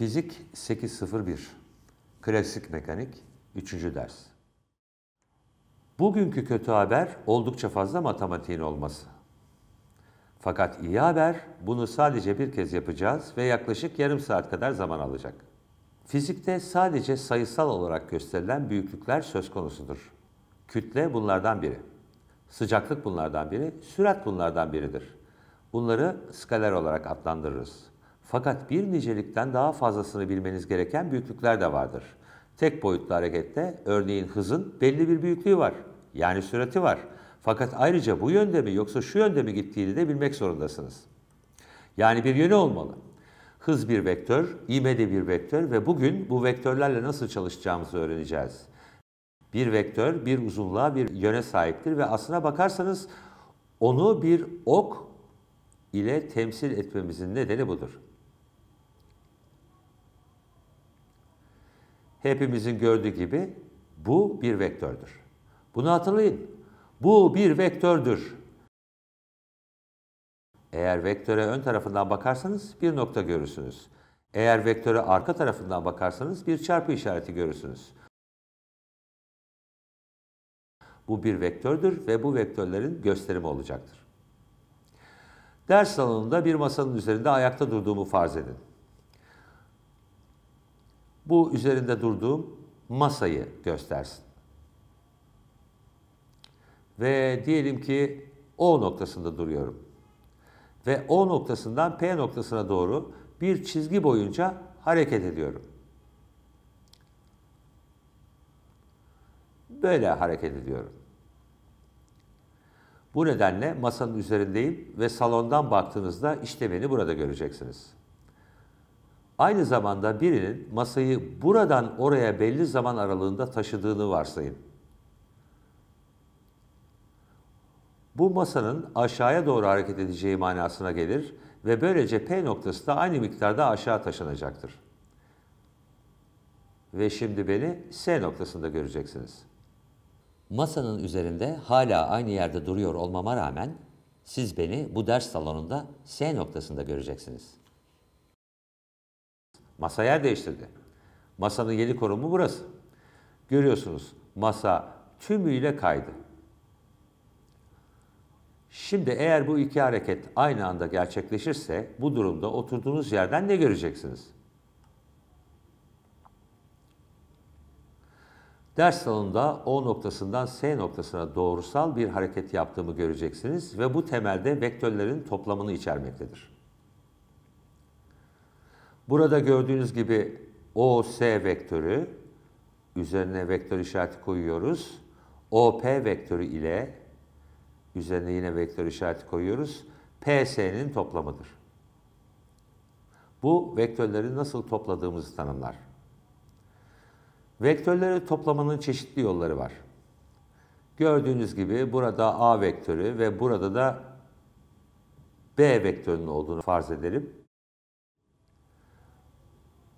Fizik 801 Klasik Mekanik 3. ders Bugünkü kötü haber oldukça fazla matematiğin olması. Fakat iyi haber bunu sadece bir kez yapacağız ve yaklaşık yarım saat kadar zaman alacak. Fizikte sadece sayısal olarak gösterilen büyüklükler söz konusudur. Kütle bunlardan biri. Sıcaklık bunlardan biri, sürat bunlardan biridir. Bunları skaler olarak adlandırırız. Fakat bir nicelikten daha fazlasını bilmeniz gereken büyüklükler de vardır. Tek boyutlu harekette örneğin hızın belli bir büyüklüğü var. Yani sürati var. Fakat ayrıca bu yönde mi yoksa şu yönde mi gittiğini de bilmek zorundasınız. Yani bir yönü olmalı. Hız bir vektör, ime de bir vektör ve bugün bu vektörlerle nasıl çalışacağımızı öğreneceğiz. Bir vektör bir uzunluğa bir yöne sahiptir ve aslına bakarsanız onu bir ok ile temsil etmemizin nedeni budur. hepimizin gördüğü gibi bu bir vektördür. Bunu hatırlayın. Bu bir vektördür. Eğer vektöre ön tarafından bakarsanız bir nokta görürsünüz. Eğer vektöre arka tarafından bakarsanız bir çarpı işareti görürsünüz. Bu bir vektördür ve bu vektörlerin gösterimi olacaktır. Ders salonunda bir masanın üzerinde ayakta durduğumu farz edin bu üzerinde durduğum masayı göstersin. Ve diyelim ki O noktasında duruyorum. Ve O noktasından P noktasına doğru bir çizgi boyunca hareket ediyorum. Böyle hareket ediyorum. Bu nedenle masanın üzerindeyim ve salondan baktığınızda işte beni burada göreceksiniz.'' Aynı zamanda birinin masayı buradan oraya belli zaman aralığında taşıdığını varsayın. Bu masanın aşağıya doğru hareket edeceği manasına gelir ve böylece P noktası da aynı miktarda aşağı taşınacaktır. Ve şimdi beni S noktasında göreceksiniz. Masanın üzerinde hala aynı yerde duruyor olmama rağmen siz beni bu ders salonunda S noktasında göreceksiniz. Masa yer değiştirdi. Masanın yeni konumu burası. Görüyorsunuz masa tümüyle kaydı. Şimdi eğer bu iki hareket aynı anda gerçekleşirse bu durumda oturduğunuz yerden ne göreceksiniz? Ders salonunda O noktasından S noktasına doğrusal bir hareket yaptığımı göreceksiniz ve bu temelde vektörlerin toplamını içermektedir. Burada gördüğünüz gibi OS vektörü üzerine vektör işareti koyuyoruz. OP vektörü ile üzerine yine vektör işareti koyuyoruz. PS'nin toplamıdır. Bu vektörleri nasıl topladığımızı tanımlar. Vektörleri toplamanın çeşitli yolları var. Gördüğünüz gibi burada A vektörü ve burada da B vektörünün olduğunu farz edelim.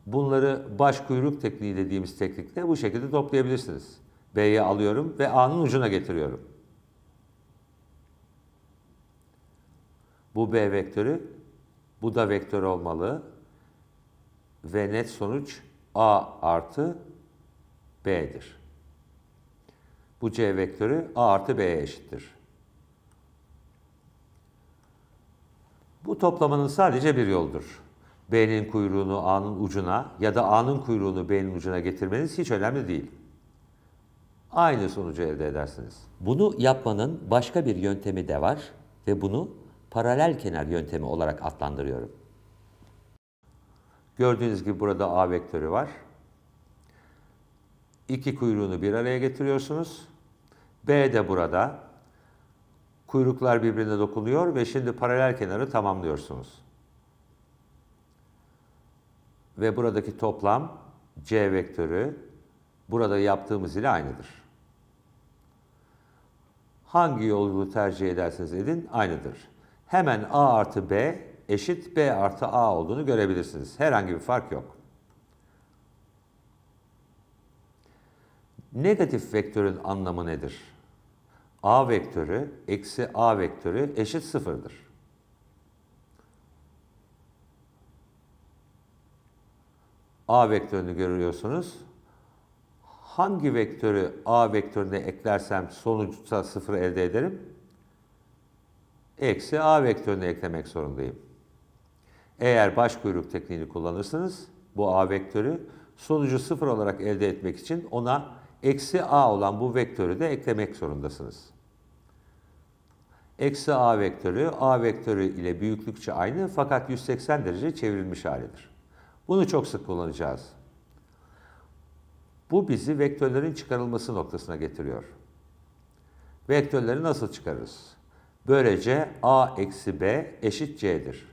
Bunları baş kuyruk tekniği dediğimiz teknikle bu şekilde toplayabilirsiniz. B'ye alıyorum ve A'nın ucuna getiriyorum. Bu B vektörü, bu da vektör olmalı. Ve net sonuç A artı B'dir. Bu C vektörü A artı B'ye eşittir. Bu toplamanın sadece bir yoldur. B'nin kuyruğunu A'nın ucuna ya da A'nın kuyruğunu B'nin ucuna getirmeniz hiç önemli değil. Aynı sonucu elde edersiniz. Bunu yapmanın başka bir yöntemi de var ve bunu paralel kenar yöntemi olarak adlandırıyorum. Gördüğünüz gibi burada A vektörü var. İki kuyruğunu bir araya getiriyorsunuz. B de burada. Kuyruklar birbirine dokunuyor ve şimdi paralel kenarı tamamlıyorsunuz ve buradaki toplam C vektörü burada yaptığımız ile aynıdır. Hangi yolu tercih ederseniz edin aynıdır. Hemen A artı B eşit B artı A olduğunu görebilirsiniz. Herhangi bir fark yok. Negatif vektörün anlamı nedir? A vektörü eksi A vektörü eşit sıfırdır. A vektörünü görüyorsunuz. Hangi vektörü A vektörüne eklersem sonuçta sıfır elde ederim? Eksi A vektörünü eklemek zorundayım. Eğer baş kuyruk tekniğini kullanırsanız bu A vektörü sonucu sıfır olarak elde etmek için ona eksi A olan bu vektörü de eklemek zorundasınız. Eksi A vektörü A vektörü ile büyüklükçe aynı fakat 180 derece çevrilmiş halidir. Bunu çok sık kullanacağız. Bu bizi vektörlerin çıkarılması noktasına getiriyor. Vektörleri nasıl çıkarırız? Böylece a eksi b eşit c'dir.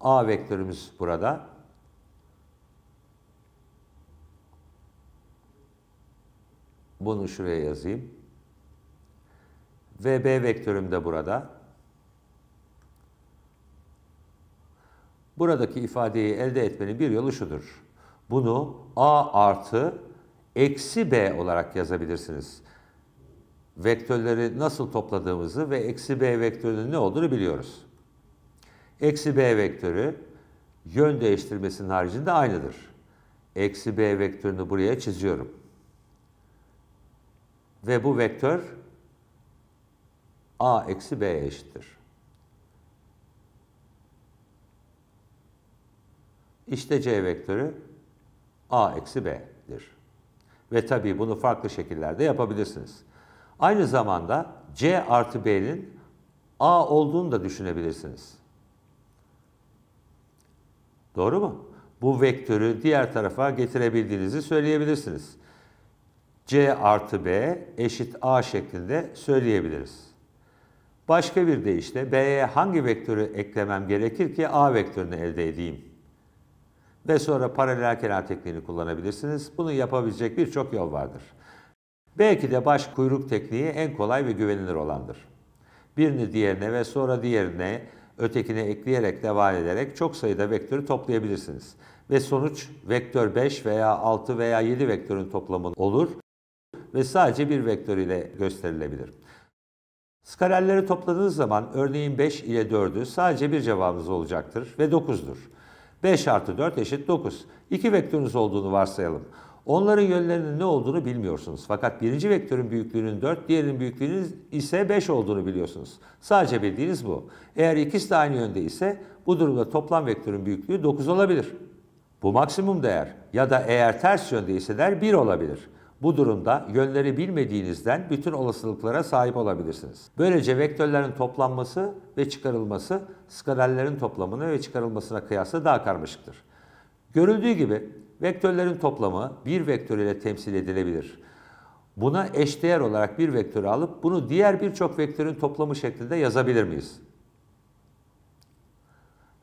a vektörümüz burada. Bunu şuraya yazayım. ve b vektörüm de burada. Buradaki ifadeyi elde etmenin bir yolu şudur. Bunu a artı eksi b olarak yazabilirsiniz. Vektörleri nasıl topladığımızı ve eksi b vektörünün ne olduğunu biliyoruz. Eksi b vektörü yön değiştirmesinin haricinde aynıdır. Eksi b vektörünü buraya çiziyorum. Ve bu vektör a eksi b eşittir. İşte C vektörü A eksi B'dir. Ve tabii bunu farklı şekillerde yapabilirsiniz. Aynı zamanda C artı B'nin A olduğunu da düşünebilirsiniz. Doğru mu? Bu vektörü diğer tarafa getirebildiğinizi söyleyebilirsiniz. C artı B eşit A şeklinde söyleyebiliriz. Başka bir deyişle B'ye hangi vektörü eklemem gerekir ki A vektörünü elde edeyim? ve sonra paralel kenar tekniğini kullanabilirsiniz. Bunu yapabilecek birçok yol vardır. Belki de baş kuyruk tekniği en kolay ve güvenilir olandır. Birini diğerine ve sonra diğerine ötekine ekleyerek devam ederek çok sayıda vektörü toplayabilirsiniz. Ve sonuç vektör 5 veya 6 veya 7 vektörün toplamı olur ve sadece bir vektör ile gösterilebilir. Skalerleri topladığınız zaman örneğin 5 ile 4'ü sadece bir cevabınız olacaktır ve 9'dur. 5 artı 4 eşit 9. İki vektörünüz olduğunu varsayalım. Onların yönlerinin ne olduğunu bilmiyorsunuz. Fakat birinci vektörün büyüklüğünün 4, diğerinin büyüklüğünün ise 5 olduğunu biliyorsunuz. Sadece bildiğiniz bu. Eğer ikisi de aynı yönde ise bu durumda toplam vektörün büyüklüğü 9 olabilir. Bu maksimum değer ya da eğer ters yönde ise der 1 olabilir. Bu durumda yönleri bilmediğinizden bütün olasılıklara sahip olabilirsiniz. Böylece vektörlerin toplanması ve çıkarılması skalerlerin toplamına ve çıkarılmasına kıyasla daha karmaşıktır. Görüldüğü gibi vektörlerin toplamı bir vektör ile temsil edilebilir. Buna eşdeğer olarak bir vektörü alıp bunu diğer birçok vektörün toplamı şeklinde yazabilir miyiz?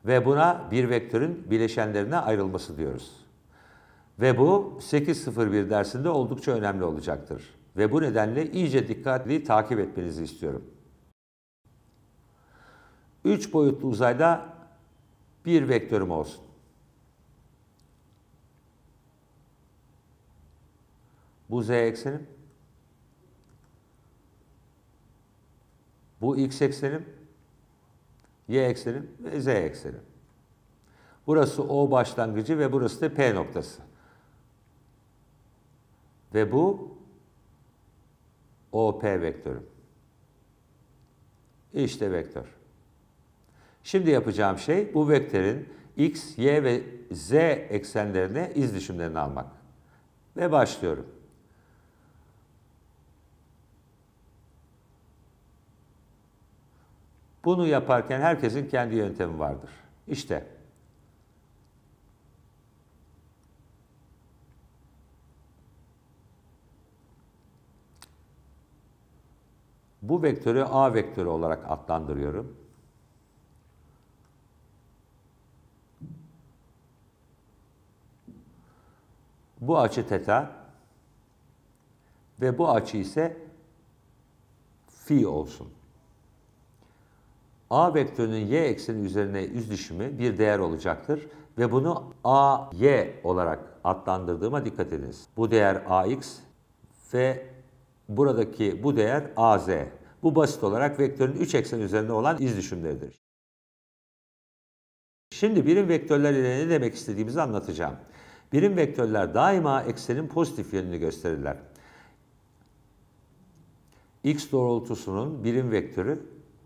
Ve buna bir vektörün bileşenlerine ayrılması diyoruz. Ve bu 8.01 dersinde oldukça önemli olacaktır. Ve bu nedenle iyice dikkatli takip etmenizi istiyorum. Üç boyutlu uzayda bir vektörüm olsun. Bu z eksenim. Bu x eksenim. Y eksenim ve z eksenim. Burası O başlangıcı ve burası da P noktası. Ve bu OP vektörüm. İşte vektör. Şimdi yapacağım şey bu vektörün x, y ve z eksenlerine iz düşümlerini almak. Ve başlıyorum. Bunu yaparken herkesin kendi yöntemi vardır. İşte Bu vektörü A vektörü olarak adlandırıyorum. Bu açı teta ve bu açı ise fi olsun. A vektörünün y ekseni üzerine yüz bir değer olacaktır ve bunu AY olarak adlandırdığıma dikkat ediniz. Bu değer AX ve Buradaki bu değer AZ. Bu basit olarak vektörün 3 eksen üzerinde olan iz düşümleridir. Şimdi birim vektörler ile ne demek istediğimizi anlatacağım. Birim vektörler daima eksenin pozitif yönünü gösterirler. X doğrultusunun birim vektörü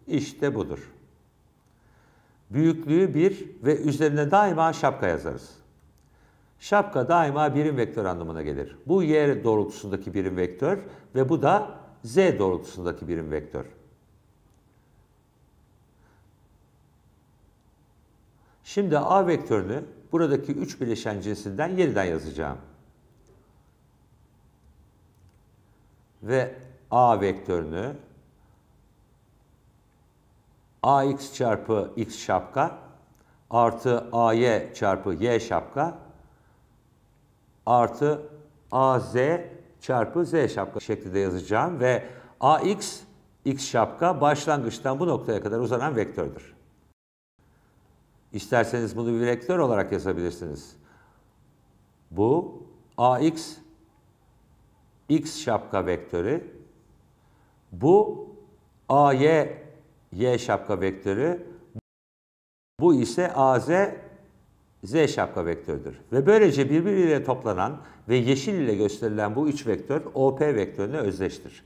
işte budur. Büyüklüğü 1 ve üzerine daima şapka yazarız. Şapka daima birim vektör anlamına gelir. Bu y doğrultusundaki birim vektör ve bu da z doğrultusundaki birim vektör. Şimdi a vektörünü buradaki 3 bileşen cinsinden yeniden yazacağım. Ve a vektörünü ax çarpı x şapka artı ay çarpı y şapka artı AZ çarpı Z şapka şeklinde yazacağım ve AX, X şapka başlangıçtan bu noktaya kadar uzanan vektördür. İsterseniz bunu bir vektör olarak yazabilirsiniz. Bu AX, X şapka vektörü. Bu AY, Y şapka vektörü. Bu ise AZ Z şapka vektörüdür. Ve böylece birbiriyle toplanan ve yeşil ile gösterilen bu üç vektör OP vektörüne özdeştir.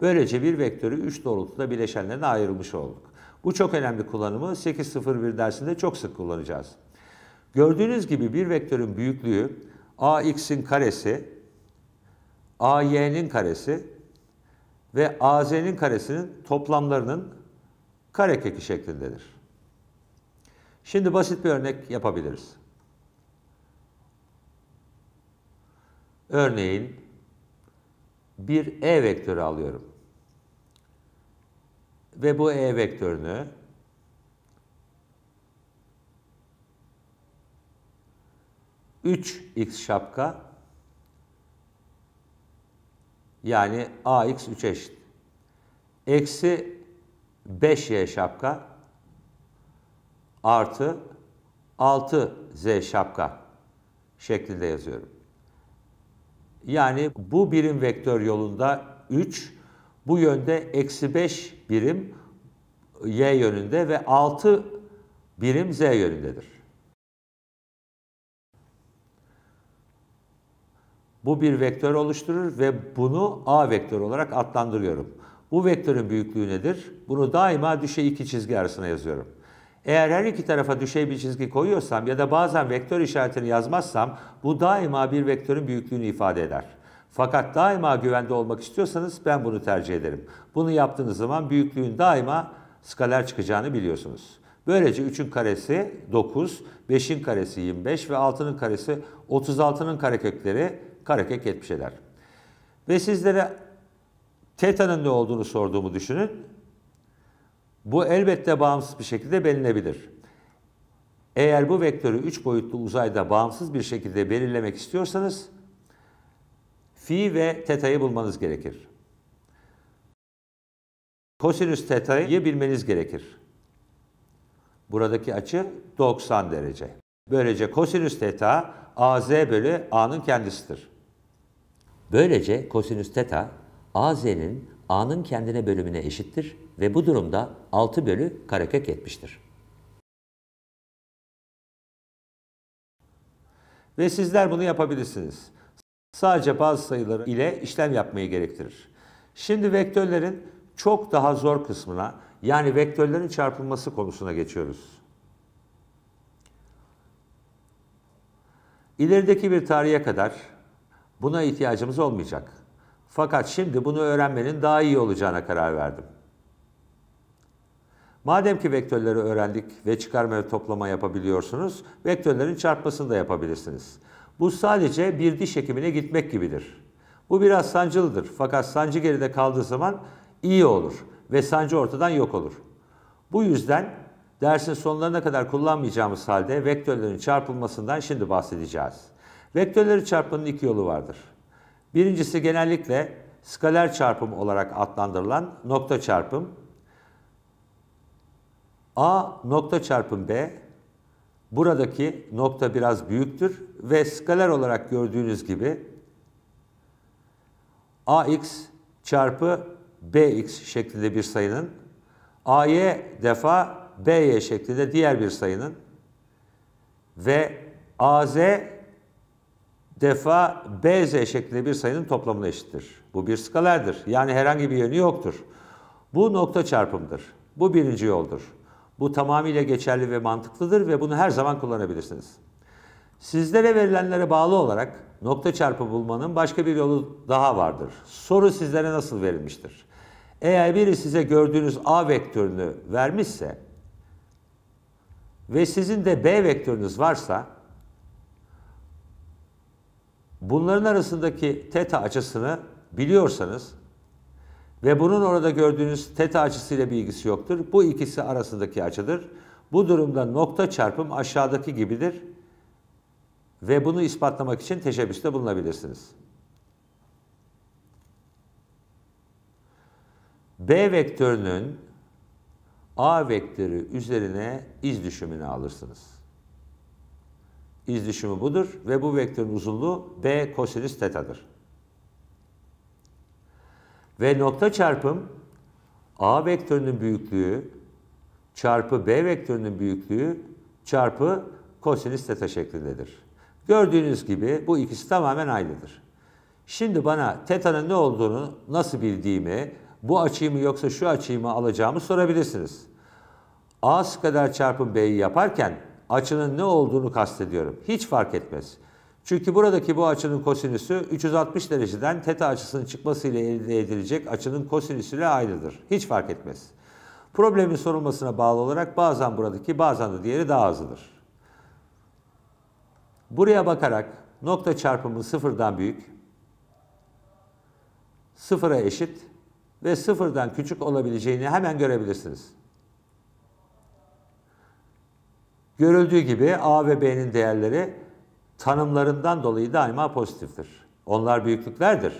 Böylece bir vektörü 3 doğrultuda bileşenlerine ayrılmış olduk. Bu çok önemli kullanımı 8.01 dersinde çok sık kullanacağız. Gördüğünüz gibi bir vektörün büyüklüğü AX'in karesi, AY'nin karesi ve AZ'nin karesinin toplamlarının karekeki şeklindedir. Şimdi basit bir örnek yapabiliriz. Örneğin bir E vektörü alıyorum. Ve bu E vektörünü 3 x şapka yani ax 3 eşit. Eksi 5y şapka artı 6Z şapka şeklinde yazıyorum. Yani bu birim vektör yolunda 3, bu yönde eksi 5 birim y yönünde ve 6 birim z yönündedir. Bu bir vektör oluşturur ve bunu a vektör olarak adlandırıyorum. Bu vektörün büyüklüğü nedir? Bunu daima düşe iki çizgi arasına yazıyorum. Eğer her iki tarafa düşey bir çizgi koyuyorsam ya da bazen vektör işaretini yazmazsam bu daima bir vektörün büyüklüğünü ifade eder. Fakat daima güvende olmak istiyorsanız ben bunu tercih ederim. Bunu yaptığınız zaman büyüklüğün daima skaler çıkacağını biliyorsunuz. Böylece 3'ün karesi 9, 5'in karesi 25 ve 6'nın karesi 36'nın karekökleri karekök 70 eder. Ve sizlere teta'nın ne olduğunu sorduğumu düşünün. Bu elbette bağımsız bir şekilde belirlenebilir. Eğer bu vektörü 3 boyutlu uzayda bağımsız bir şekilde belirlemek istiyorsanız fi ve teta'yı bulmanız gerekir. Kosinüs teta'yı bilmeniz gerekir. Buradaki açı 90 derece. Böylece kosinüs teta az bölü a'nın kendisidir. Böylece kosinüs teta az'nin a'nın kendine bölümüne eşittir ve bu durumda 6 bölü karekök etmiştir. Ve sizler bunu yapabilirsiniz. Sadece bazı sayıları ile işlem yapmayı gerektirir. Şimdi vektörlerin çok daha zor kısmına yani vektörlerin çarpılması konusuna geçiyoruz. İlerideki bir tarihe kadar buna ihtiyacımız olmayacak. Fakat şimdi bunu öğrenmenin daha iyi olacağına karar verdim. Madem ki vektörleri öğrendik ve çıkarma ve toplama yapabiliyorsunuz, vektörlerin çarpmasını da yapabilirsiniz. Bu sadece bir diş hekimine gitmek gibidir. Bu biraz sancılıdır fakat sancı geride kaldığı zaman iyi olur ve sancı ortadan yok olur. Bu yüzden dersin sonlarına kadar kullanmayacağımız halde vektörlerin çarpılmasından şimdi bahsedeceğiz. Vektörleri çarpmanın iki yolu vardır. Birincisi genellikle skaler çarpım olarak adlandırılan nokta çarpım. A nokta çarpım B, buradaki nokta biraz büyüktür ve skaler olarak gördüğünüz gibi AX çarpı BX şeklinde bir sayının AY defa BY şeklinde diğer bir sayının ve AZ defa BZ şeklinde bir sayının toplamına eşittir. Bu bir skalerdir. Yani herhangi bir yönü yoktur. Bu nokta çarpımdır. Bu birinci yoldur. Bu tamamıyla geçerli ve mantıklıdır ve bunu her zaman kullanabilirsiniz. Sizlere verilenlere bağlı olarak nokta çarpı bulmanın başka bir yolu daha vardır. Soru sizlere nasıl verilmiştir? Eğer biri size gördüğünüz A vektörünü vermişse ve sizin de B vektörünüz varsa bunların arasındaki teta açısını biliyorsanız ve bunun orada gördüğünüz teta açısıyla bir ilgisi yoktur. Bu ikisi arasındaki açıdır. Bu durumda nokta çarpım aşağıdaki gibidir. Ve bunu ispatlamak için teşebbüste bulunabilirsiniz. B vektörünün A vektörü üzerine iz düşümünü alırsınız izdüşümü budur ve bu vektörün uzunluğu b kosinüs tetadır. Ve nokta çarpım a vektörünün büyüklüğü çarpı b vektörünün büyüklüğü çarpı kosinüs teta şeklindedir. Gördüğünüz gibi bu ikisi tamamen aynıdır. Şimdi bana teta'nın ne olduğunu nasıl bildiğimi, bu açıyı mı yoksa şu açıyı mı alacağımı sorabilirsiniz. A'sı kadar çarpım B'yi yaparken açının ne olduğunu kastediyorum. Hiç fark etmez. Çünkü buradaki bu açının kosinüsü 360 dereceden teta açısının çıkmasıyla elde edilecek açının kosinüsüyle aynıdır. Hiç fark etmez. Problemin sorulmasına bağlı olarak bazen buradaki bazen de diğeri daha hızlıdır. Buraya bakarak nokta çarpımı sıfırdan büyük, sıfıra eşit ve sıfırdan küçük olabileceğini hemen görebilirsiniz. Görüldüğü gibi A ve B'nin değerleri tanımlarından dolayı daima pozitiftir. Onlar büyüklüklerdir.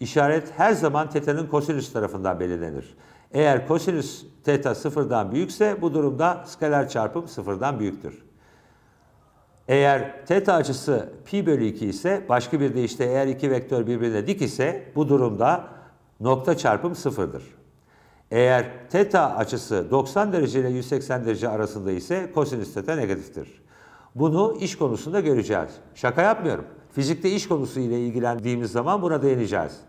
İşaret her zaman teta'nın kosinüs tarafından belirlenir. Eğer kosinüs teta sıfırdan büyükse bu durumda skaler çarpım sıfırdan büyüktür. Eğer teta açısı pi bölü 2 ise başka bir deyişle eğer iki vektör birbirine dik ise bu durumda nokta çarpım sıfırdır. Eğer teta açısı 90 derece ile 180 derece arasında ise kosinüs teta negatiftir. Bunu iş konusunda göreceğiz. Şaka yapmıyorum. Fizikte iş konusu ile ilgilendiğimiz zaman buna değineceğiz.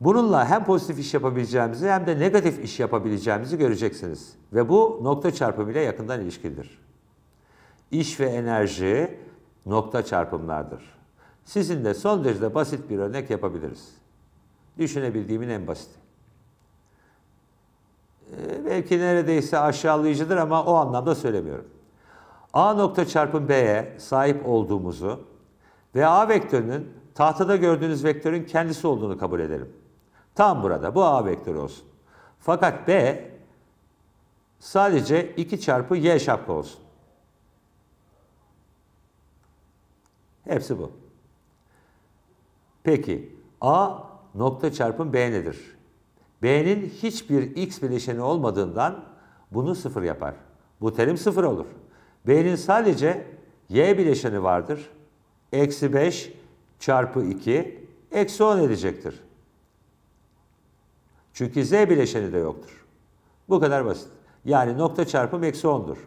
Bununla hem pozitif iş yapabileceğimizi hem de negatif iş yapabileceğimizi göreceksiniz. Ve bu nokta çarpımı ile yakından ilişkilidir. İş ve enerji nokta çarpımlardır. Sizin de son derece basit bir örnek yapabiliriz. Düşünebildiğimin en basiti. Ee, belki neredeyse aşağılayıcıdır ama o anlamda söylemiyorum. A nokta çarpım B'ye sahip olduğumuzu ve A vektörünün tahtada gördüğünüz vektörün kendisi olduğunu kabul edelim. Tam burada bu A vektörü olsun. Fakat B sadece 2 çarpı Y şapka olsun. Hepsi bu. Peki A nokta çarpım B nedir? B'nin hiçbir x bileşeni olmadığından bunu sıfır yapar. Bu terim sıfır olur. B'nin sadece y bileşeni vardır. Eksi 5 çarpı 2 eksi 10 edecektir. Çünkü z bileşeni de yoktur. Bu kadar basit. Yani nokta çarpım eksi 10'dur.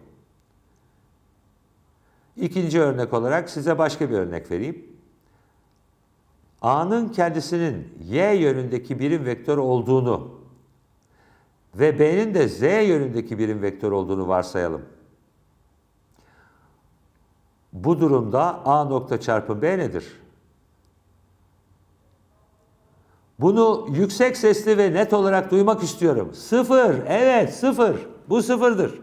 İkinci örnek olarak size başka bir örnek vereyim. A'nın kendisinin Y yönündeki birim vektör olduğunu ve B'nin de Z yönündeki birim vektör olduğunu varsayalım. Bu durumda A nokta çarpı B nedir? Bunu yüksek sesli ve net olarak duymak istiyorum. Sıfır, evet sıfır. Bu sıfırdır.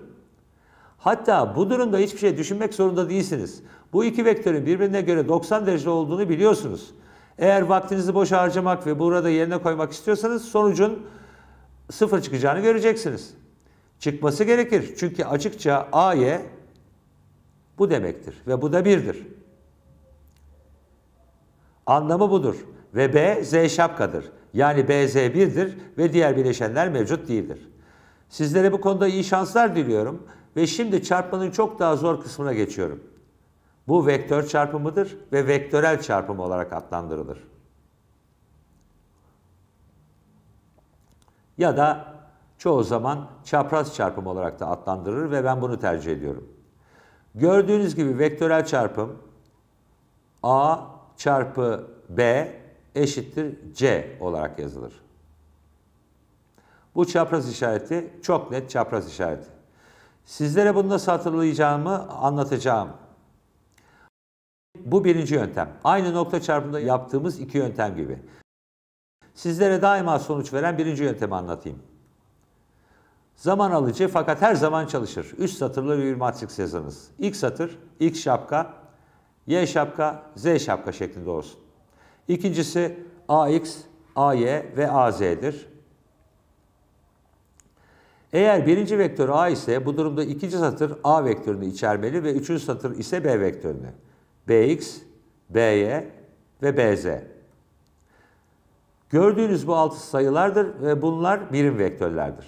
Hatta bu durumda hiçbir şey düşünmek zorunda değilsiniz. Bu iki vektörün birbirine göre 90 derece olduğunu biliyorsunuz. Eğer vaktinizi boş harcamak ve burada yerine koymak istiyorsanız sonucun sıfır çıkacağını göreceksiniz. Çıkması gerekir. Çünkü açıkça AY bu demektir ve bu da birdir. Anlamı budur. Ve B Z şapkadır. Yani BZ birdir ve diğer bileşenler mevcut değildir. Sizlere bu konuda iyi şanslar diliyorum ve şimdi çarpmanın çok daha zor kısmına geçiyorum. Bu vektör çarpımıdır ve vektörel çarpım olarak adlandırılır. Ya da çoğu zaman çapraz çarpım olarak da adlandırılır ve ben bunu tercih ediyorum. Gördüğünüz gibi vektörel çarpım A çarpı B eşittir C olarak yazılır. Bu çapraz işareti çok net çapraz işareti. Sizlere bunu nasıl hatırlayacağımı anlatacağım. Bu birinci yöntem. Aynı nokta çarpımında yaptığımız iki yöntem gibi. Sizlere daima sonuç veren birinci yöntemi anlatayım. Zaman alıcı fakat her zaman çalışır. Üst satırlı bir matris yazınız. İlk satır, X şapka, Y şapka, Z şapka şeklinde olsun. İkincisi AX, AY ve AZ'dir. Eğer birinci vektör A ise bu durumda ikinci satır A vektörünü içermeli ve üçüncü satır ise B vektörünü. BX, BY ve BZ. Gördüğünüz bu altı sayılardır ve bunlar birim vektörlerdir.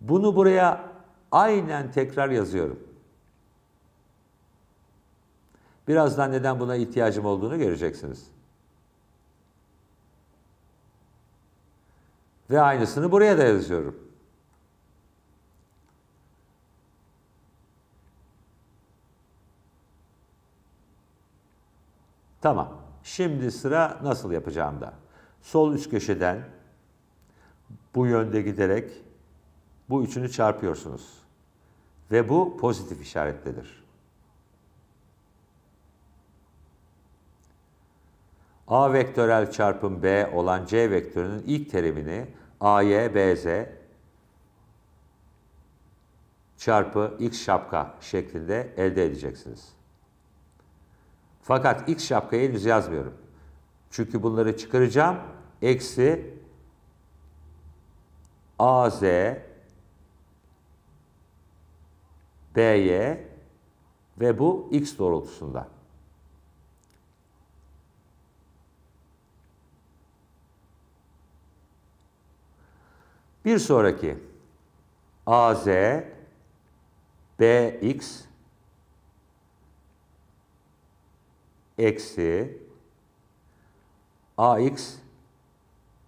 Bunu buraya aynen tekrar yazıyorum. Birazdan neden buna ihtiyacım olduğunu göreceksiniz. Ve aynısını buraya da yazıyorum. Tamam. Şimdi sıra nasıl yapacağımda. Sol üst köşeden bu yönde giderek bu üçünü çarpıyorsunuz. Ve bu pozitif işaretlidir. A vektörel çarpım B olan C vektörünün ilk terimini AY, BZ çarpı X şapka şeklinde elde edeceksiniz. Fakat X şapkayı henüz yazmıyorum. Çünkü bunları çıkaracağım. Eksi AZ BY ve bu X doğrultusunda. Bir sonraki AZ BX eksi ax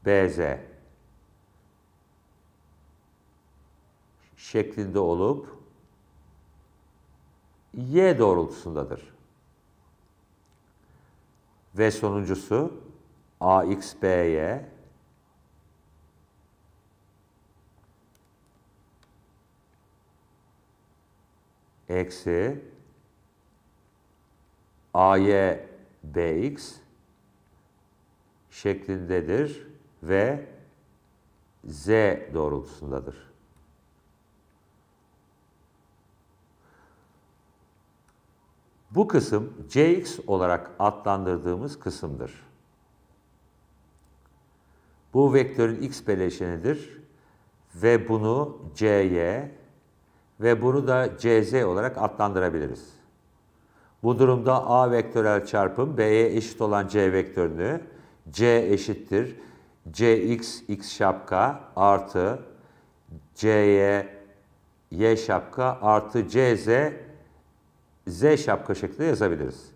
bz şeklinde olup y doğrultusundadır. Ve sonuncusu ax by eksi AY BX şeklindedir ve Z doğrultusundadır. Bu kısım CX olarak adlandırdığımız kısımdır. Bu vektörün X bileşenidir ve bunu CY ve bunu da CZ olarak adlandırabiliriz. Bu durumda A vektörel çarpım B'ye eşit olan C vektörünü C eşittir. Cx x şapka artı C'ye y şapka artı CZ z şapka şeklinde yazabiliriz.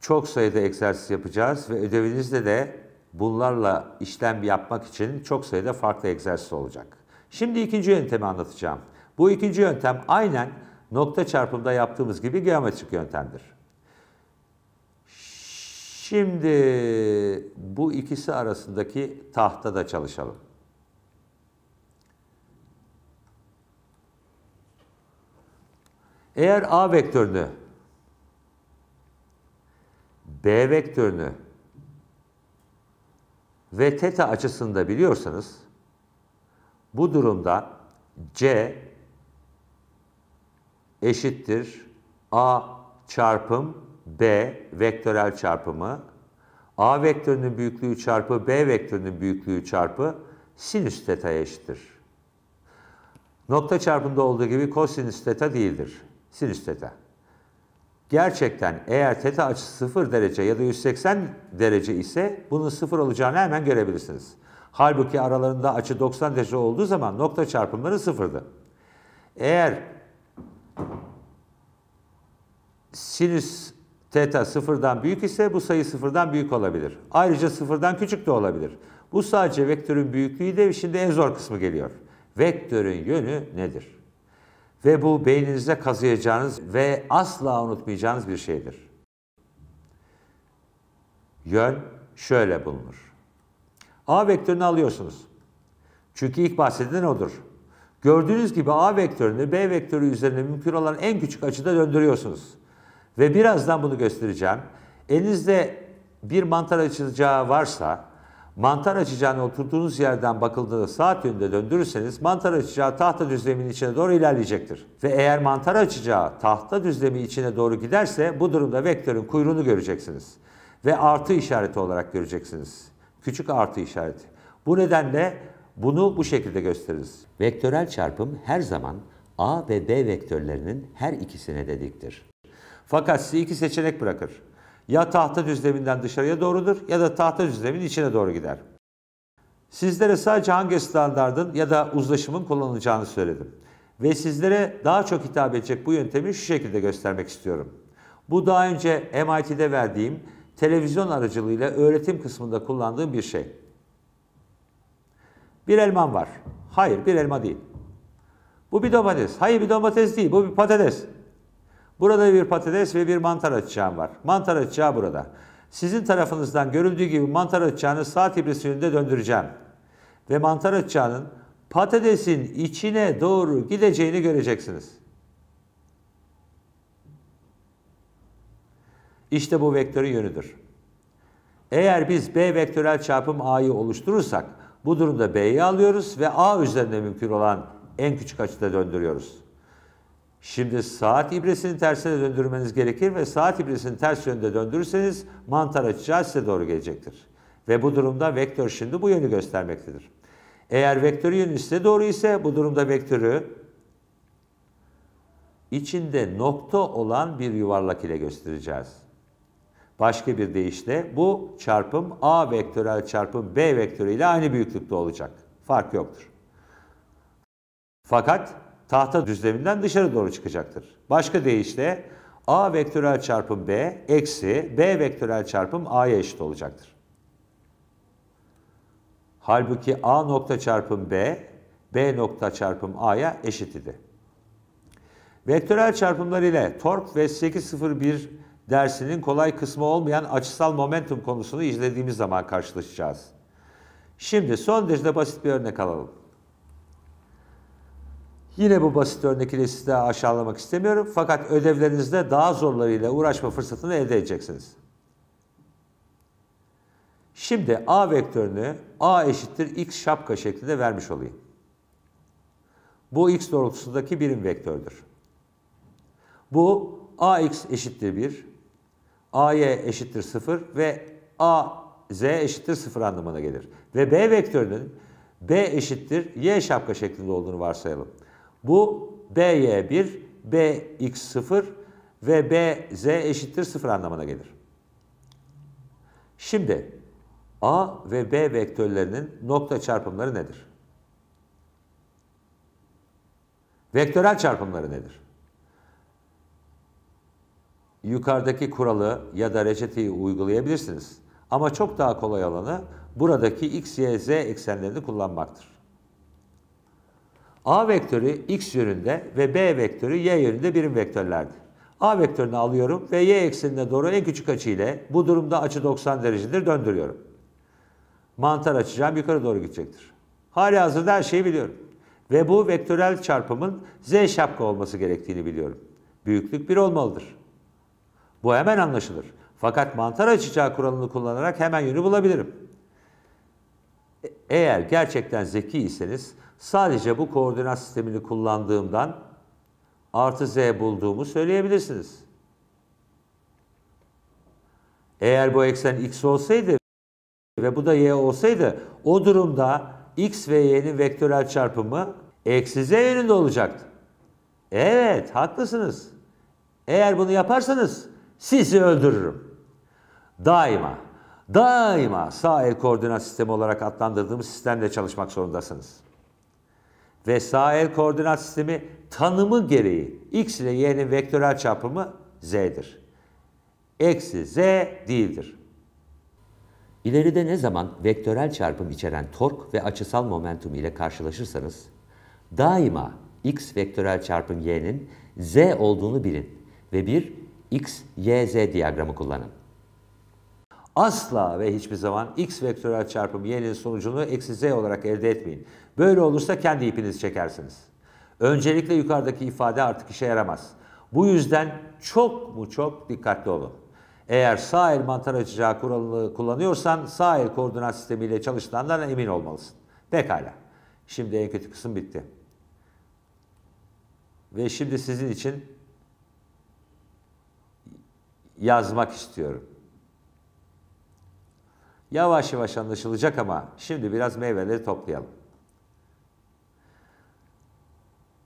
Çok sayıda egzersiz yapacağız ve ödevinizde de bunlarla işlem yapmak için çok sayıda farklı egzersiz olacak. Şimdi ikinci yöntemi anlatacağım. Bu ikinci yöntem aynen nokta çarpımda yaptığımız gibi geometrik yöntemdir. Şimdi bu ikisi arasındaki tahtada çalışalım. Eğer A vektörünü, B vektörünü ve teta açısında biliyorsanız bu durumda C eşittir A çarpım B vektörel çarpımı A vektörünün büyüklüğü çarpı B vektörünün büyüklüğü çarpı sinüs teta'ya eşittir. Nokta çarpımda olduğu gibi kosinüs teta değildir. Sinüs teta. Gerçekten eğer teta açı 0 derece ya da 180 derece ise bunun 0 olacağını hemen görebilirsiniz. Halbuki aralarında açı 90 derece olduğu zaman nokta çarpımları sıfırdı. Eğer sinüs teta sıfırdan büyük ise bu sayı sıfırdan büyük olabilir. Ayrıca sıfırdan küçük de olabilir. Bu sadece vektörün büyüklüğü de şimdi en zor kısmı geliyor. Vektörün yönü nedir? Ve bu beyninizde kazıyacağınız ve asla unutmayacağınız bir şeydir. Yön şöyle bulunur. A vektörünü alıyorsunuz. Çünkü ilk bahsedilen odur. Gördüğünüz gibi A vektörünü B vektörü üzerine mümkün olan en küçük açıda döndürüyorsunuz. Ve birazdan bunu göstereceğim. Elinizde bir mantar açacağı varsa, mantar açacağını oturduğunuz yerden bakıldığında saat yönünde döndürürseniz mantar açacağı tahta düzleminin içine doğru ilerleyecektir. Ve eğer mantar açacağı tahta düzlemi içine doğru giderse bu durumda vektörün kuyruğunu göreceksiniz. Ve artı işareti olarak göreceksiniz. Küçük artı işareti. Bu nedenle bunu bu şekilde gösteririz. Vektörel çarpım her zaman A ve B vektörlerinin her ikisine dediktir. Fakat size iki seçenek bırakır. Ya tahta düzleminden dışarıya doğrudur ya da tahta düzlemin içine doğru gider. Sizlere sadece hangi standardın ya da uzlaşımın kullanılacağını söyledim. Ve sizlere daha çok hitap edecek bu yöntemi şu şekilde göstermek istiyorum. Bu daha önce MIT'de verdiğim televizyon aracılığıyla öğretim kısmında kullandığım bir şey. Bir elman var. Hayır bir elma değil. Bu bir domates. Hayır bir domates değil. Bu bir patates. Burada bir patates ve bir mantar açacağım var. Mantar açacağı burada. Sizin tarafınızdan görüldüğü gibi mantar açacağını saat ibresi yönünde döndüreceğim. Ve mantar açacağının patatesin içine doğru gideceğini göreceksiniz. İşte bu vektörün yönüdür. Eğer biz B vektörel çarpım A'yı oluşturursak bu durumda B'yi alıyoruz ve A üzerinde mümkün olan en küçük açıda döndürüyoruz. Şimdi saat ibresini tersine döndürmeniz gerekir ve saat ibresini ters yönde döndürürseniz mantar açacağı size doğru gelecektir. Ve bu durumda vektör şimdi bu yönü göstermektedir. Eğer vektörü yönü size doğru ise bu durumda vektörü içinde nokta olan bir yuvarlak ile göstereceğiz. Başka bir deyişle bu çarpım A vektörel çarpım B vektörü ile aynı büyüklükte olacak. Fark yoktur. Fakat tahta düzleminden dışarı doğru çıkacaktır. Başka deyişle A vektörel çarpım B eksi B vektörel çarpım A'ya eşit olacaktır. Halbuki A nokta çarpım B, B nokta çarpım A'ya eşit idi. Vektörel çarpımlar ile tork ve 801 dersinin kolay kısmı olmayan açısal momentum konusunu izlediğimiz zaman karşılaşacağız. Şimdi son derece basit bir örnek alalım. Yine bu basit örnekleri sizi aşağılamak istemiyorum. Fakat ödevlerinizde daha zorlarıyla uğraşma fırsatını elde edeceksiniz. Şimdi A vektörünü A eşittir x şapka şeklinde vermiş olayım. Bu x doğrultusundaki birim vektördür. Bu ax eşittir 1, ay eşittir 0 ve az eşittir 0 anlamına gelir. Ve b vektörünün b eşittir y şapka şeklinde olduğunu varsayalım. Bu BY1, BX0 ve BZ eşittir 0 anlamına gelir. Şimdi A ve B vektörlerinin nokta çarpımları nedir? Vektörel çarpımları nedir? Yukarıdaki kuralı ya da reçeteyi uygulayabilirsiniz. Ama çok daha kolay olanı buradaki x, y, z eksenlerini kullanmaktır. A vektörü x yönünde ve B vektörü y yönünde birim vektörlerdi. A vektörünü alıyorum ve y eksenine doğru en küçük açı ile bu durumda açı 90 derecedir döndürüyorum. Mantar açacağım yukarı doğru gidecektir. Hali hazırda her şeyi biliyorum. Ve bu vektörel çarpımın z şapka olması gerektiğini biliyorum. Büyüklük 1 olmalıdır. Bu hemen anlaşılır. Fakat mantar açacağı kuralını kullanarak hemen yönü bulabilirim. E, eğer gerçekten zeki iseniz Sadece bu koordinat sistemini kullandığımdan artı z bulduğumu söyleyebilirsiniz. Eğer bu eksen x olsaydı ve bu da y olsaydı o durumda x ve y'nin vektörel çarpımı eksi z yönünde olacaktı. Evet haklısınız. Eğer bunu yaparsanız sizi öldürürüm. Daima, daima sağ el koordinat sistemi olarak adlandırdığımız sistemle çalışmak zorundasınız ve koordinat sistemi tanımı gereği x ile y'nin vektörel çarpımı z'dir. Eksi z değildir. İleride ne zaman vektörel çarpım içeren tork ve açısal momentum ile karşılaşırsanız daima x vektörel çarpım y'nin z olduğunu bilin ve bir x, y, z diyagramı kullanın. Asla ve hiçbir zaman x vektörel çarpım y'nin sonucunu eksi z olarak elde etmeyin. Böyle olursa kendi ipinizi çekersiniz. Öncelikle yukarıdaki ifade artık işe yaramaz. Bu yüzden çok mu çok dikkatli olun. Eğer sağ el mantar açacağı kuralını kullanıyorsan sağ el koordinat sistemiyle çalışılanlardan emin olmalısın. Pekala. Şimdi en kötü kısım bitti. Ve şimdi sizin için yazmak istiyorum. Yavaş yavaş anlaşılacak ama şimdi biraz meyveleri toplayalım.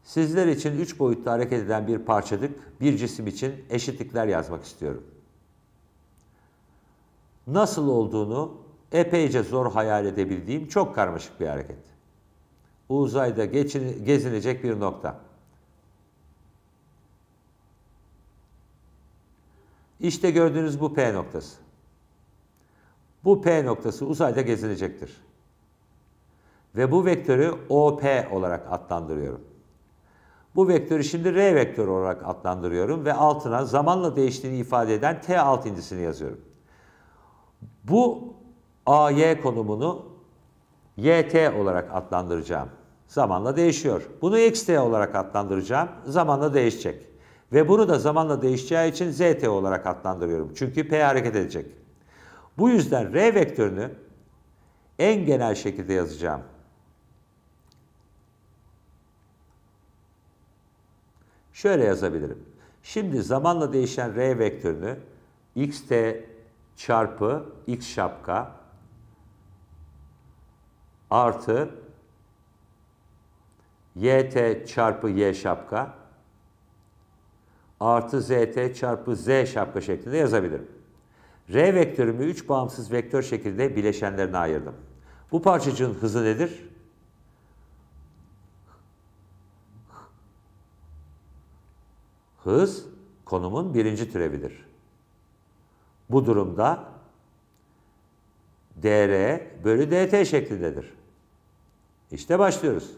Sizler için üç boyutta hareket eden bir parçacık, bir cisim için eşitlikler yazmak istiyorum. Nasıl olduğunu epeyce zor hayal edebildiğim çok karmaşık bir hareket. Uzayda geçin, gezinecek bir nokta. İşte gördüğünüz bu P noktası. Bu P noktası uzayda gezinecektir. Ve bu vektörü OP olarak adlandırıyorum. Bu vektörü şimdi R vektörü olarak adlandırıyorum ve altına zamanla değiştiğini ifade eden T alt indisini yazıyorum. Bu AY konumunu YT olarak adlandıracağım. Zamanla değişiyor. Bunu XT olarak adlandıracağım. Zamanla değişecek. Ve bunu da zamanla değişeceği için ZT olarak adlandırıyorum. Çünkü P hareket edecek. Bu yüzden R vektörünü en genel şekilde yazacağım. Şöyle yazabilirim. Şimdi zamanla değişen R vektörünü xt çarpı x şapka artı yt çarpı y şapka artı zt çarpı z şapka şeklinde yazabilirim. R vektörümü 3 bağımsız vektör şeklinde bileşenlerine ayırdım. Bu parçacığın hızı nedir? Hız konumun birinci türevidir. Bu durumda dr bölü dt şeklindedir. İşte başlıyoruz.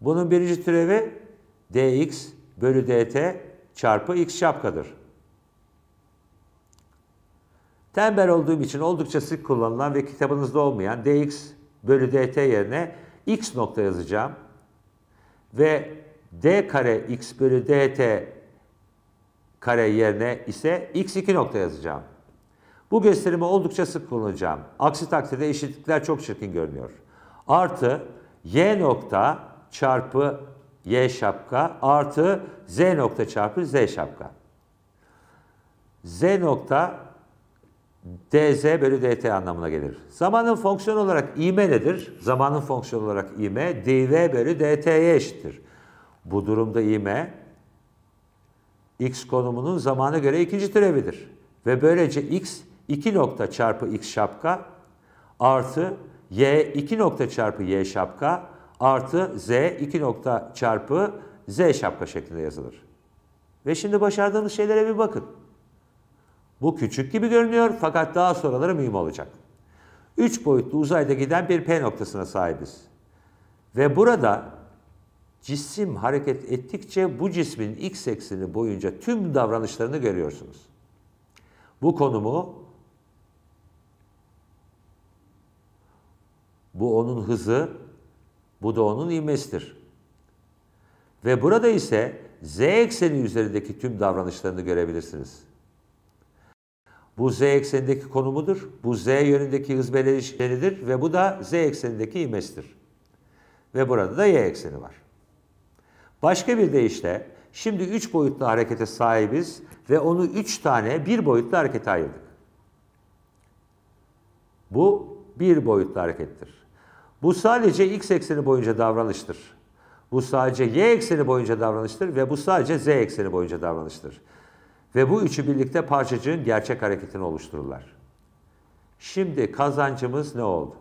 Bunun birinci türevi dx bölü dt çarpı x şapkadır. Tembel olduğum için oldukça sık kullanılan ve kitabınızda olmayan dx bölü dt yerine x nokta yazacağım. Ve d kare x bölü dt kare yerine ise x2 nokta yazacağım. Bu gösterimi oldukça sık kullanacağım. Aksi takdirde eşitlikler çok çirkin görünüyor. Artı y nokta çarpı y şapka artı z nokta çarpı z şapka. z nokta dz bölü dt anlamına gelir. Zamanın fonksiyonu olarak ivme nedir? Zamanın fonksiyonu olarak ime dv bölü dt'ye eşittir. Bu durumda ime x konumunun zamana göre ikinci türevidir. Ve böylece x 2 nokta çarpı x şapka artı y 2 nokta çarpı y şapka artı z 2 nokta çarpı z şapka şeklinde yazılır. Ve şimdi başardığınız şeylere bir bakın. Bu küçük gibi görünüyor fakat daha sonraları mühim olacak. 3 boyutlu uzayda giden bir P noktasına sahibiz. Ve burada cisim hareket ettikçe bu cismin x ekseni boyunca tüm davranışlarını görüyorsunuz. Bu konumu bu onun hızı, bu da onun ivmesidir. Ve burada ise z ekseni üzerindeki tüm davranışlarını görebilirsiniz. Bu z eksenindeki konumudur, bu z yönündeki hız belirleyişleridir ve bu da z eksenindeki ivmesidir. Ve burada da y ekseni var. Başka bir deyişle şimdi üç boyutlu harekete sahibiz ve onu üç tane bir boyutlu harekete ayırdık. Bu bir boyutlu harekettir. Bu sadece x ekseni boyunca davranıştır. Bu sadece y ekseni boyunca davranıştır ve bu sadece z ekseni boyunca davranıştır. Ve bu üçü birlikte parçacığın gerçek hareketini oluştururlar. Şimdi kazancımız ne oldu?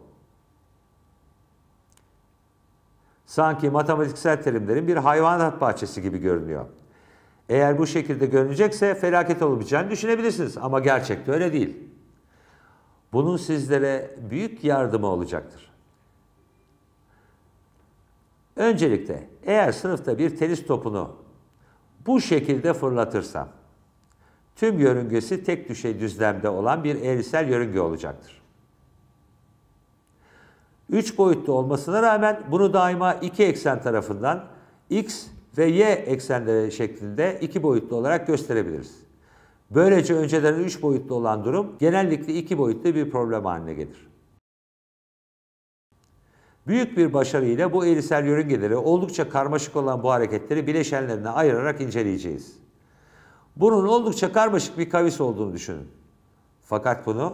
sanki matematiksel terimlerin bir hayvanat bahçesi gibi görünüyor. Eğer bu şekilde görünecekse felaket olabileceğini düşünebilirsiniz ama gerçekte öyle değil. Bunun sizlere büyük yardımı olacaktır. Öncelikle eğer sınıfta bir tenis topunu bu şekilde fırlatırsam tüm yörüngesi tek düşey düzlemde olan bir eğrisel yörünge olacaktır. 3 boyutlu olmasına rağmen bunu daima iki eksen tarafından x ve y eksenleri şeklinde iki boyutlu olarak gösterebiliriz. Böylece önceden 3 boyutlu olan durum genellikle iki boyutlu bir problem haline gelir. Büyük bir başarıyla bu eğrisel yörüngeleri oldukça karmaşık olan bu hareketleri bileşenlerine ayırarak inceleyeceğiz. Bunun oldukça karmaşık bir kavis olduğunu düşünün. Fakat bunu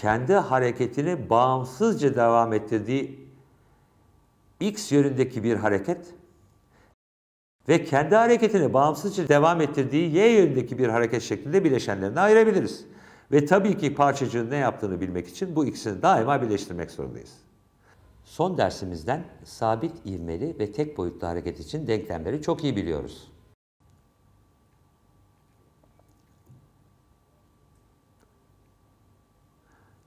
kendi hareketini bağımsızca devam ettirdiği X yönündeki bir hareket ve kendi hareketini bağımsızca devam ettirdiği Y yönündeki bir hareket şeklinde bileşenlerini ayırabiliriz. Ve tabii ki parçacığın ne yaptığını bilmek için bu ikisini daima birleştirmek zorundayız. Son dersimizden sabit ivmeli ve tek boyutlu hareket için denklemleri çok iyi biliyoruz.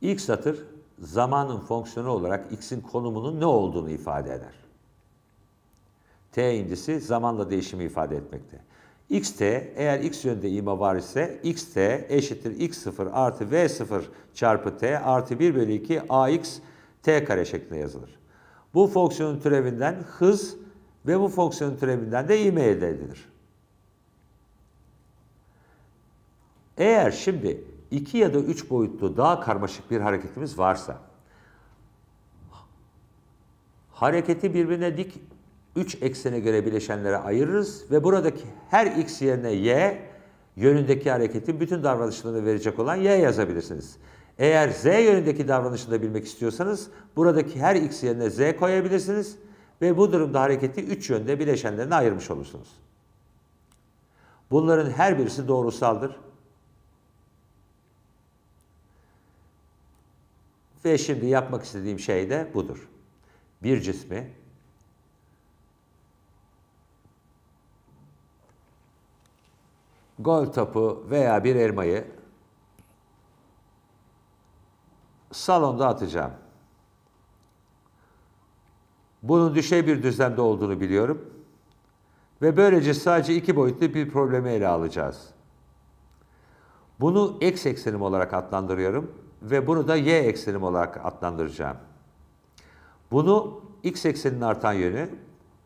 İlk satır zamanın fonksiyonu olarak x'in konumunun ne olduğunu ifade eder. t indisi zamanla değişimi ifade etmekte. xt eğer x yönde ima var ise xt eşittir x0 artı v0 çarpı t artı 1 bölü 2 ax t kare şeklinde yazılır. Bu fonksiyonun türevinden hız ve bu fonksiyonun türevinden de ima elde edilir. Eğer şimdi iki ya da üç boyutlu daha karmaşık bir hareketimiz varsa hareketi birbirine dik üç eksene göre bileşenlere ayırırız ve buradaki her x yerine y yönündeki hareketin bütün davranışlarını verecek olan y yazabilirsiniz. Eğer z yönündeki davranışını da bilmek istiyorsanız buradaki her x yerine z koyabilirsiniz ve bu durumda hareketi üç yönde bileşenlerine ayırmış olursunuz. Bunların her birisi doğrusaldır Ve şimdi yapmak istediğim şey de budur. Bir cismi gol topu veya bir elmayı salonda atacağım. Bunun düşey bir düzende olduğunu biliyorum. Ve böylece sadece iki boyutlu bir problemi ele alacağız. Bunu x eksenim olarak adlandırıyorum ve bunu da y eksenim olarak adlandıracağım. Bunu x ekseninin artan yönü,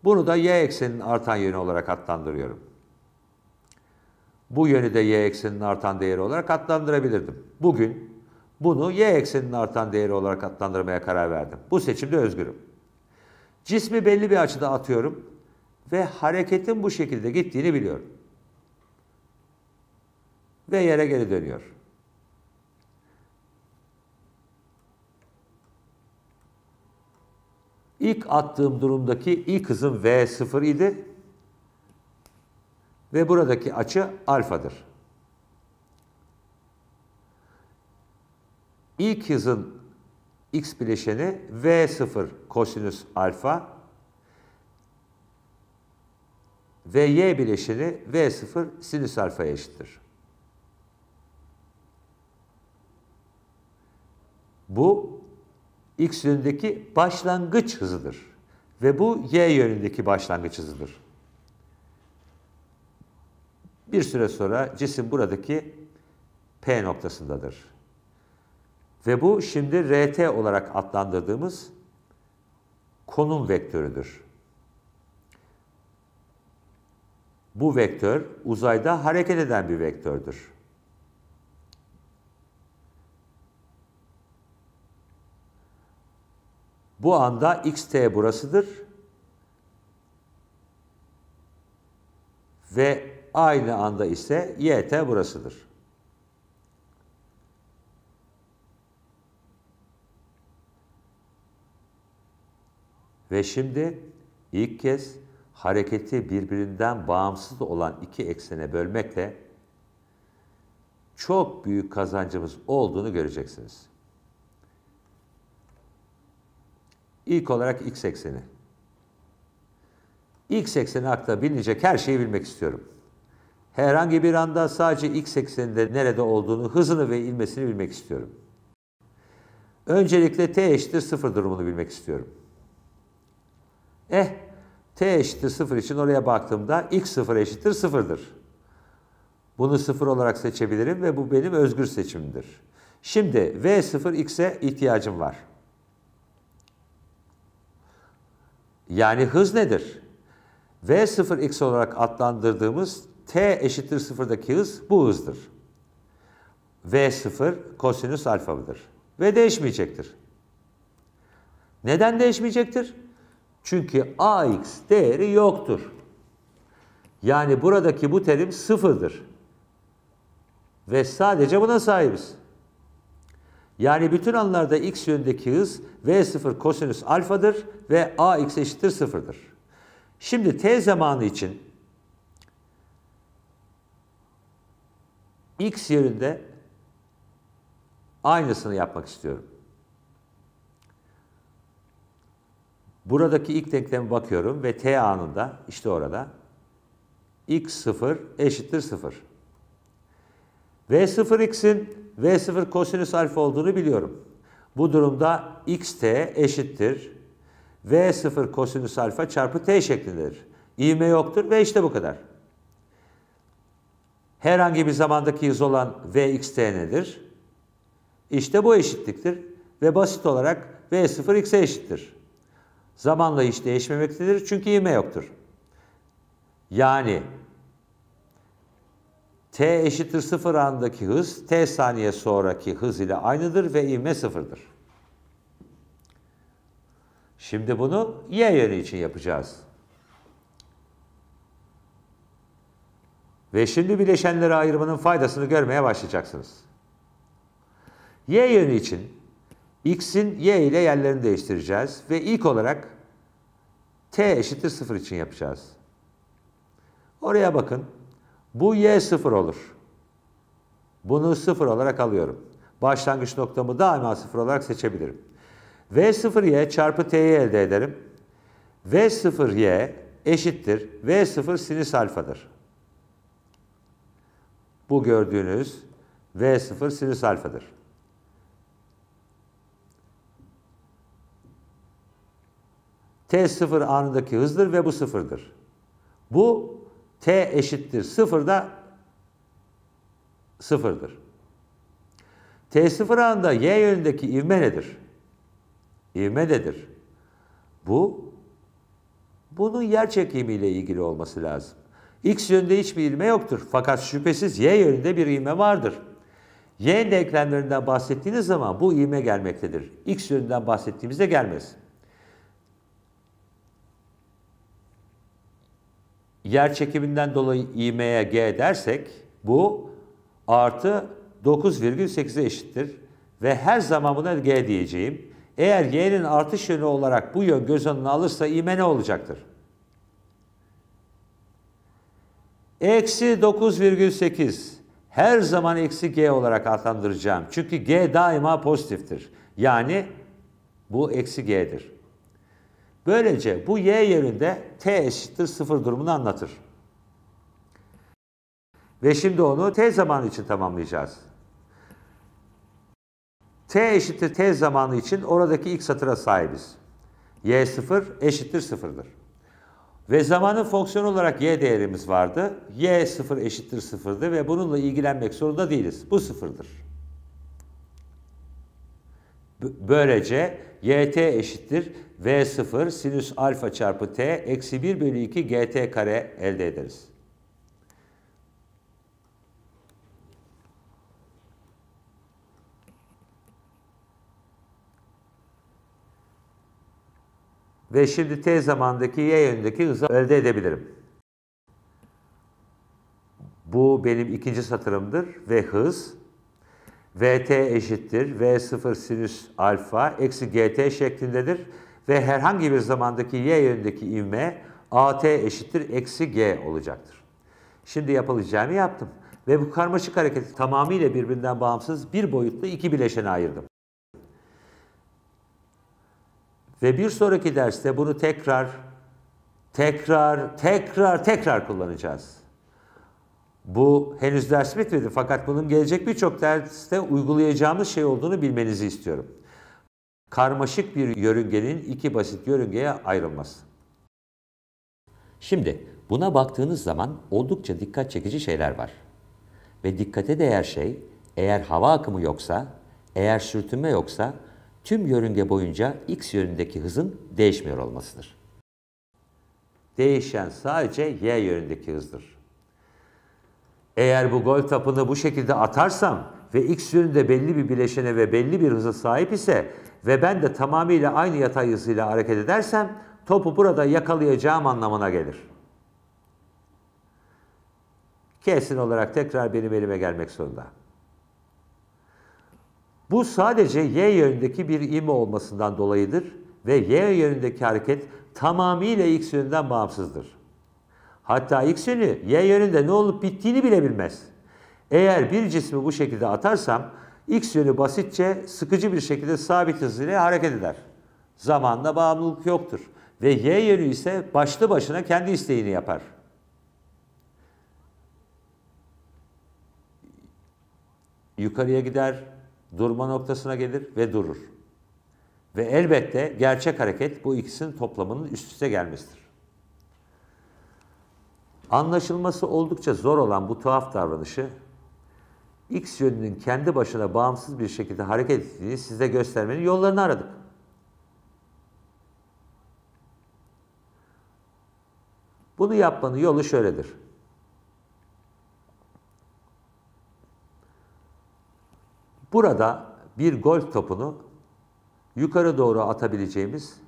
bunu da y ekseninin artan yönü olarak adlandırıyorum. Bu yönü de y ekseninin artan değeri olarak adlandırabilirdim. Bugün bunu y ekseninin artan değeri olarak adlandırmaya karar verdim. Bu seçimde özgürüm. Cismi belli bir açıda atıyorum ve hareketin bu şekilde gittiğini biliyorum. Ve yere geri dönüyor. İlk attığım durumdaki ilk hızım V0 idi. Ve buradaki açı alfadır. İlk hızın x bileşeni V0 kosinüs alfa ve y bileşeni V0 sinüs alfa eşittir. Bu x yönündeki başlangıç hızıdır. Ve bu y yönündeki başlangıç hızıdır. Bir süre sonra cisim buradaki P noktasındadır. Ve bu şimdi RT olarak adlandırdığımız konum vektörüdür. Bu vektör uzayda hareket eden bir vektördür. Bu anda xt burasıdır. Ve aynı anda ise yt burasıdır. Ve şimdi ilk kez hareketi birbirinden bağımsız olan iki eksene bölmekle çok büyük kazancımız olduğunu göreceksiniz. İlk olarak x ekseni. X ekseni hakkında bilinecek her şeyi bilmek istiyorum. Herhangi bir anda sadece x ekseninde nerede olduğunu, hızını ve ilmesini bilmek istiyorum. Öncelikle t eşittir 0 durumunu bilmek istiyorum. Eh, t eşittir 0 için oraya baktığımda x 0 eşittir 0'dır. Bunu 0 olarak seçebilirim ve bu benim özgür seçimimdir. Şimdi v0 x'e ihtiyacım var. Yani hız nedir? V0x olarak adlandırdığımız t eşittir sıfırdaki hız bu hızdır. V0 kosinüs alfa mıdır? Ve değişmeyecektir. Neden değişmeyecektir? Çünkü ax değeri yoktur. Yani buradaki bu terim sıfırdır. Ve sadece buna sahibiz. Yani bütün anlarda x yönündeki hız v0 kosinüs alfadır ve ax eşittir sıfırdır. Şimdi t zamanı için x yönünde aynısını yapmak istiyorum. Buradaki ilk denkleme bakıyorum ve t anında işte orada x0 eşittir 0. V0x'in V0 kosinüs alfa olduğunu biliyorum. Bu durumda xt eşittir. V0 kosinüs alfa çarpı t şeklindedir. İvme yoktur ve işte bu kadar. Herhangi bir zamandaki iz olan Vxt nedir? İşte bu eşitliktir ve basit olarak V0 x'e eşittir. Zamanla hiç değişmemektedir çünkü ivme yoktur. Yani t eşittir 0 andaki hız t saniye sonraki hız ile aynıdır ve ivme sıfırdır. Şimdi bunu y yönü için yapacağız. Ve şimdi bileşenleri ayırmanın faydasını görmeye başlayacaksınız. Y yönü için x'in y ile yerlerini değiştireceğiz ve ilk olarak t eşittir 0 için yapacağız. Oraya bakın. Bu y sıfır olur. Bunu sıfır olarak alıyorum. Başlangıç noktamı daima sıfır olarak seçebilirim. v sıfır y çarpı t'yi elde ederim. v sıfır y eşittir. v sıfır sinüs alfadır. Bu gördüğünüz v sıfır sinüs alfadır. t sıfır anındaki hızdır ve bu sıfırdır. Bu t eşittir da 0'dır. T0 anda y yönündeki ivme nedir? İvme nedir? Bu, bunun yer çekimi ilgili olması lazım. X yönünde hiçbir ivme yoktur. Fakat şüphesiz y yönünde bir ivme vardır. Y denklemlerinden bahsettiğiniz zaman bu ivme gelmektedir. X yönünden bahsettiğimizde gelmez. yer çekiminden dolayı IM'ye G dersek bu artı 9,8'e eşittir. Ve her zaman buna G diyeceğim. Eğer Y'nin artış yönü olarak bu yön göz önüne alırsa ime ne olacaktır? Eksi 9,8 her zaman eksi G olarak adlandıracağım. Çünkü G daima pozitiftir. Yani bu eksi G'dir. Böylece bu y yerinde t eşittir 0 durumunu anlatır. Ve şimdi onu t zamanı için tamamlayacağız. t eşittir t zamanı için oradaki ilk satıra sahibiz. y0 eşittir 0'dır. Ve zamanın fonksiyonu olarak y değerimiz vardı. y0 eşittir 0'dı ve bununla ilgilenmek zorunda değiliz. Bu 0'dır. Böylece yt eşittir V0 sinüs alfa çarpı t eksi 1 bölü 2 gt kare elde ederiz. Ve şimdi t zamandaki y yönündeki hızı elde edebilirim. Bu benim ikinci satırımdır ve hız vt eşittir v0 sinüs alfa eksi gt şeklindedir ve herhangi bir zamandaki y yönündeki ivme at eşittir eksi g olacaktır. Şimdi yapılacağını yaptım ve bu karmaşık hareketi tamamıyla birbirinden bağımsız bir boyutlu iki bileşene ayırdım. Ve bir sonraki derste bunu tekrar, tekrar, tekrar, tekrar kullanacağız. Bu henüz ders bitmedi fakat bunun gelecek birçok derste uygulayacağımız şey olduğunu bilmenizi istiyorum karmaşık bir yörüngenin iki basit yörüngeye ayrılması. Şimdi buna baktığınız zaman oldukça dikkat çekici şeyler var. Ve dikkate değer şey eğer hava akımı yoksa, eğer sürtünme yoksa tüm yörünge boyunca x yönündeki hızın değişmiyor olmasıdır. Değişen sadece y yönündeki hızdır. Eğer bu gol tapını bu şekilde atarsam ve x yönünde belli bir bileşene ve belli bir hıza sahip ise ve ben de tamamıyla aynı yatay hızıyla hareket edersem topu burada yakalayacağım anlamına gelir. Kesin olarak tekrar benim elime gelmek zorunda. Bu sadece y yönündeki bir ivme olmasından dolayıdır ve y yönündeki hareket tamamıyla x yönünden bağımsızdır. Hatta x yönü y yönünde ne olup bittiğini bile bilmez. Eğer bir cismi bu şekilde atarsam x yönü basitçe sıkıcı bir şekilde sabit hızıyla hareket eder. Zamanla bağımlılık yoktur. Ve y yönü ise başlı başına kendi isteğini yapar. Yukarıya gider, durma noktasına gelir ve durur. Ve elbette gerçek hareket bu ikisinin toplamının üst üste gelmesidir. Anlaşılması oldukça zor olan bu tuhaf davranışı X yönünün kendi başına bağımsız bir şekilde hareket ettiğini size göstermenin yollarını aradık. Bunu yapmanın yolu şöyledir. Burada bir golf topunu yukarı doğru atabileceğimiz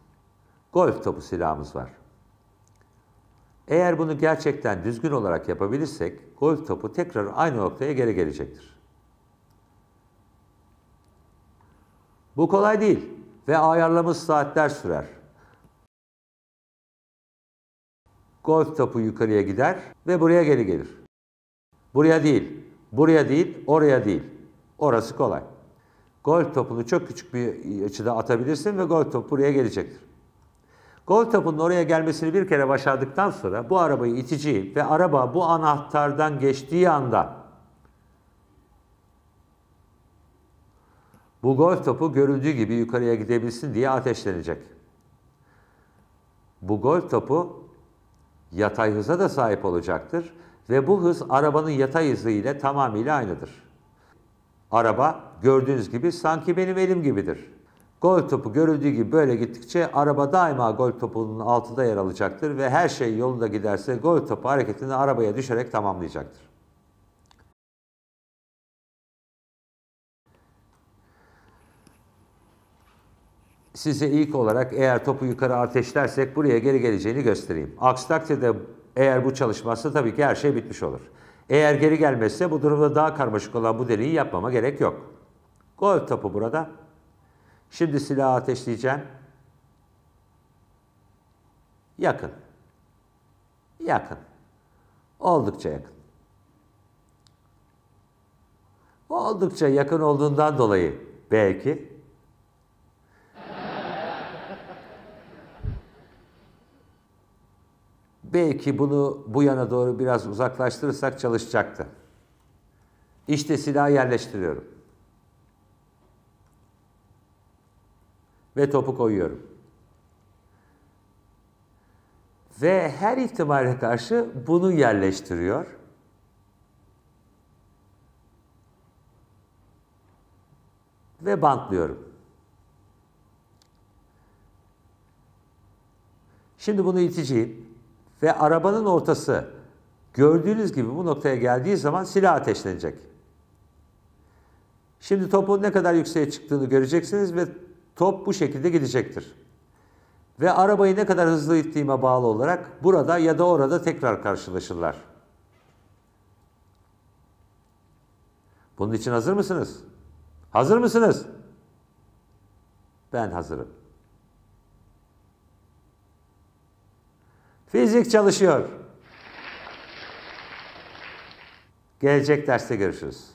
golf topu silahımız var. Eğer bunu gerçekten düzgün olarak yapabilirsek golf topu tekrar aynı noktaya geri gelecektir. Bu kolay değil ve ayarlaması saatler sürer. Golf topu yukarıya gider ve buraya geri gelir. Buraya değil, buraya değil, oraya değil. Orası kolay. Golf topunu çok küçük bir açıda atabilirsin ve golf topu buraya gelecektir. Golf topunun oraya gelmesini bir kere başardıktan sonra bu arabayı iteceğim ve araba bu anahtardan geçtiği anda Bu golf topu görüldüğü gibi yukarıya gidebilsin diye ateşlenecek. Bu golf topu yatay hıza da sahip olacaktır ve bu hız arabanın yatay hızı ile tamamıyla aynıdır. Araba gördüğünüz gibi sanki benim elim gibidir. Gol topu görüldüğü gibi böyle gittikçe araba daima gol topunun altında yer alacaktır ve her şey yolunda giderse gol topu hareketini arabaya düşerek tamamlayacaktır. size ilk olarak eğer topu yukarı ateşlersek buraya geri geleceğini göstereyim. Aksi takdirde eğer bu çalışmazsa tabii ki her şey bitmiş olur. Eğer geri gelmezse bu durumda daha karmaşık olan bu deneyi yapmama gerek yok. Gol topu burada. Şimdi silahı ateşleyeceğim. Yakın. Yakın. Oldukça yakın. Oldukça yakın olduğundan dolayı belki belki bunu bu yana doğru biraz uzaklaştırırsak çalışacaktı. İşte silahı yerleştiriyorum. Ve topu koyuyorum. Ve her ihtimale karşı bunu yerleştiriyor. Ve bantlıyorum. Şimdi bunu iteceğim ve arabanın ortası gördüğünüz gibi bu noktaya geldiği zaman silah ateşlenecek. Şimdi topun ne kadar yükseğe çıktığını göreceksiniz ve top bu şekilde gidecektir. Ve arabayı ne kadar hızlı ittiğime bağlı olarak burada ya da orada tekrar karşılaşırlar. Bunun için hazır mısınız? Hazır mısınız? Ben hazırım. Fizik çalışıyor. Gelecek derste görüşürüz.